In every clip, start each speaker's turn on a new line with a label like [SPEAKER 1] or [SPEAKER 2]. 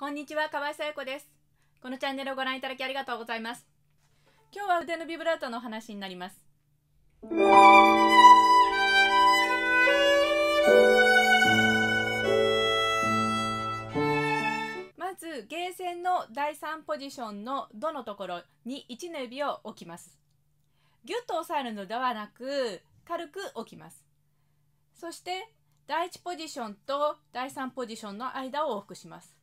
[SPEAKER 1] こんにちは、河合さやこです。このチャンネルをご覧いただきありがとうございます。今日は腕のビブラートの話になります。まず、ゲーセンの第3ポジションのどのところに1の指を置きます。ぎゅっと押さえるのではなく、軽く置きます。そして、第1ポジションと第3ポジションの間を往復します。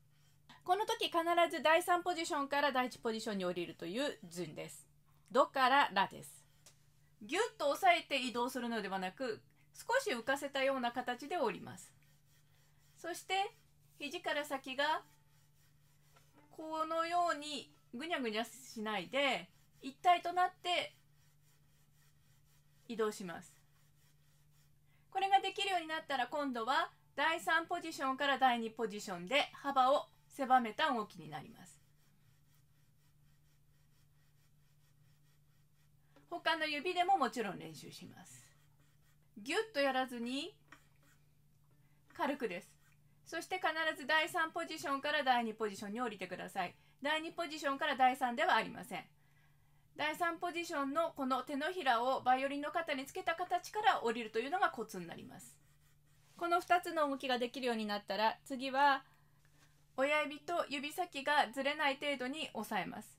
[SPEAKER 1] この時必ず第3ポジションから第1ポジションに降りるという順です。ドからラです。ギュッと押さえて移動するのではなく少し浮かせたような形で降ります。そして肘から先がこのようにぐにゃぐにゃしないで一体となって移動します。これができるようになったら今度は第3ポジションから第2ポジションで幅を狭めた動きになります。他の指でももちろん練習します。ぎゅっとやらずに軽くです。そして必ず第3ポジションから第2ポジションに降りてください。第2ポジションから第3ではありません。第3ポジションのこの手のひらをバイオリンの肩につけた形から降りるというのがコツになります。この2つの動きができるようになったら次は親指と指先がずれない程度に押さえます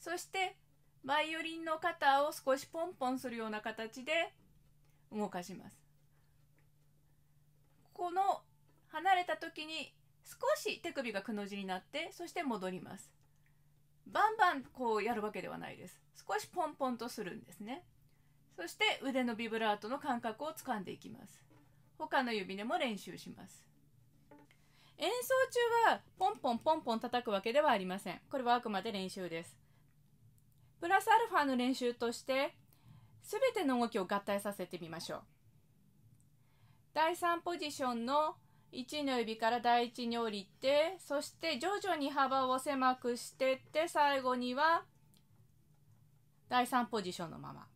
[SPEAKER 1] そしてバイオリンの肩を少しポンポンするような形で動かしますこの離れた時に少し手首がくの字になってそして戻りますバンバンこうやるわけではないです少しポンポンとするんですねそして腕のビブラートの感覚をつかんでいきます他の指でも練習します演奏中はポンポンポン叩くわけではありません。これはあくまで練習です。プラスアルファの練習として、全ての動きを合体させてみましょう。第3ポジションの1の指から第1に降りて、そして徐々に幅を狭くしてって、最後には第3ポジションのまま。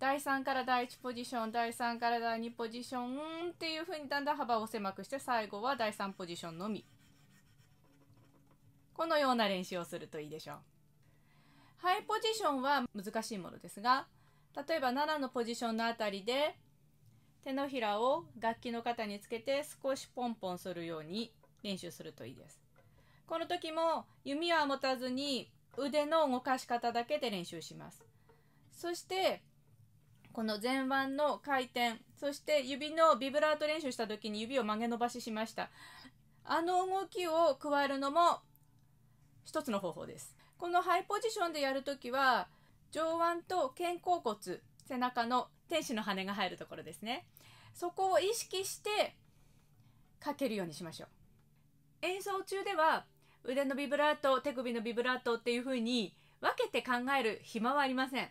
[SPEAKER 1] 第3から第1ポジション、第3から第2ポジションっていう風にだんだん幅を狭くして、最後は第3ポジションのみこのような練習をするといいでしょう。ハイポジションは難しいものですが、例えば7のポジションのあたりで、手のひらを楽器の肩につけて少しポンポンするように練習するといいです。この時も弓は持たずに腕の動かし方だけで練習します。そして、この前腕の回転、そして指のビブラート練習した時に指を曲げ伸ばししました。あの動きを加えるのも一つの方法です。このハイポジションでやるときは上腕と肩甲骨背中の天使の羽が入るところですねそこを意識してかけるようにしましょう演奏中では腕のビブラート手首のビブラートっていう風に分けて考える暇はありません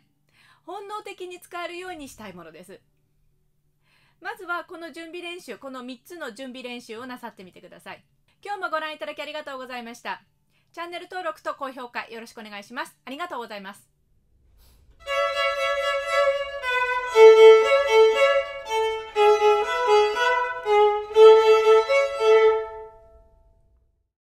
[SPEAKER 1] 本能的に使えるようにしたいものですまずはこの準備練習この3つの準備練習をなさってみてください今日もご覧いただきありがとうございましたチャンネル登録と高評価よろしくお願いします。ありがとうございます。